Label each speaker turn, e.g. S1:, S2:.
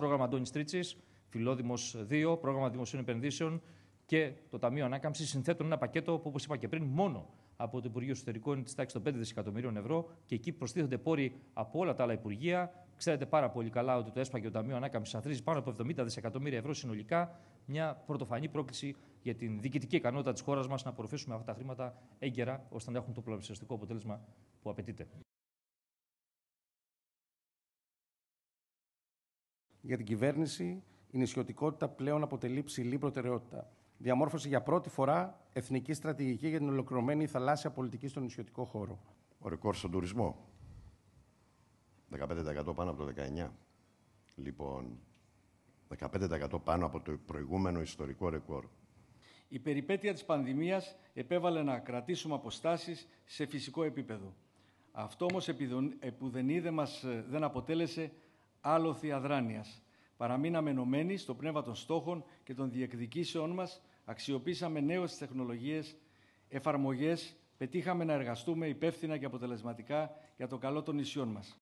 S1: πρόγραμμα Αντώνης Τρίτσι,
S2: Φιλόδημο 2, πρόγραμμα Δημοσίων Επενδύσεων και το Ταμείο Ανάκαμψης συνθέτουν ένα πακέτο που, όπως είπα και πριν, μόνο από το Υπουργείο Εσωτερικών είναι της τάξης των 5 δισεκατομμυρίων ευρώ και εκεί προστίθενται πόροι από όλα τα άλλα Υπουργεία. Ξέρετε πάρα πολύ καλά ότι το ΕΣΠΑ και το Ταμείο Ανάκαμψης αθρίζει πάνω από 70 δισεκατομμύρια ευρώ συνολικά. Μια πρωτοφανή πρόκληση για την διοικητική ικανότητα της χώρας μας να απορροφήσουμε αυτά τα χρήματα έγκαιρα ώστε να έχουν το πλαπλασιαστικό αποτέλεσμα που απαιτείται.
S1: Για την κυβέρνηση, η
S3: νησιωτικότητα πλέον αποτελεί ψηλή προτεραιότητα. Διαμόρφωσε για πρώτη φορά εθνική στρατηγική για την ολοκληρωμένη θαλάσσια πολιτική στον νησιωτικό χώρο.
S4: Ο ρεκόρ στον τουρισμό. 15% πάνω από το 19. Λοιπόν, 15% πάνω από το προηγούμενο ιστορικό ρεκόρ.
S5: Η περιπέτεια της πανδημίας επέβαλε να κρατήσουμε αποστάσεις σε φυσικό επίπεδο. Αυτό όμως που δεν, μας, ε, δεν αποτέλεσε άλοθη αδράνειας. Παραμείναμε ενωμένοι στο πνεύμα των στόχων και των διεκδικήσεών μας αξιοποίησαμε νέες τεχνολογίες, εφαρμογές, πετύχαμε να εργαστούμε υπεύθυνα και αποτελεσματικά για το καλό των νησιών
S1: μας.